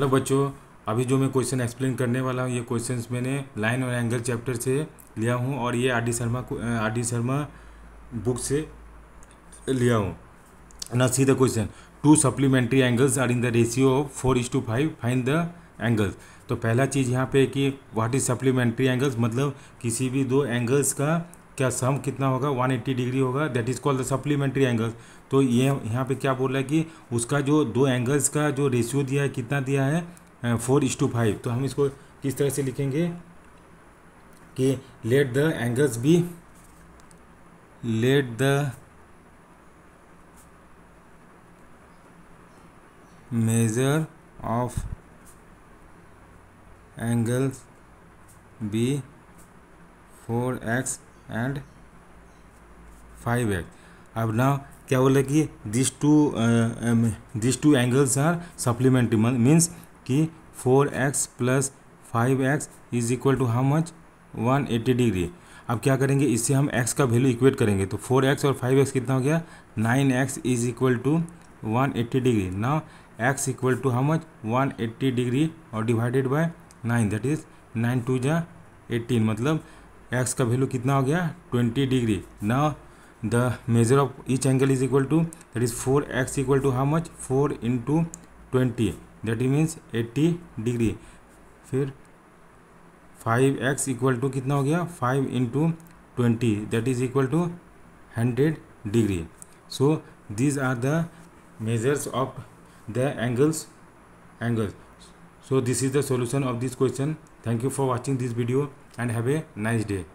Hello बच्चों अभी जो मैं क्वेश्चन एक्सप्लेन करने वाला हूँ ये क्वेश्चंस मैंने लाइन और एंगल चैप्टर से लिया हूँ और ये R D Sharma R D Sharma book से लिया हूँ ना see the question two supplementary angles are in the ratio of four is to five find the angles तो पहला चीज़ यहाँ पे कि व्हाट इज सप्लीमेंट्री एंगल्स मतलब किसी भी दो एंगल्स का क्या सम कितना होगा 180 डिग्री होगा that is called the supplementary angles तो ये यहाँ पे क्या बोल रहा है कि उसका जो दो एंगल्स का जो रेशियो दिया है कितना दिया है फोर इज टू फाइव तो हम इसको किस तरह से लिखेंगे कि let the angles be let the measure of angles be four x and five x अब नाउ क्या बोले कि this two this two angles are supplementary means कि four x plus five x is equal to how much one eighty degree अब क्या करेंगे इससे हम x का वैल्यू इक्वेट करेंगे तो फोर एक्स और फाइव एक्स कितना हो गया nine x is equal to one eighty degree now x equal to how much one eighty degree और divided by nine that is nine two जा eighteen मतलब x का वैल्यू कितना हो गया ट्वेंटी डिग्री ना the measure of each angle is equal to that is four x equal to how much four into twenty that means eighty degree फिर five x equal to कितना हो गया five into twenty that is equal to hundred degree so these are the measures of the angles angles So this is the solution of this question. Thank you for watching this video and have a nice day.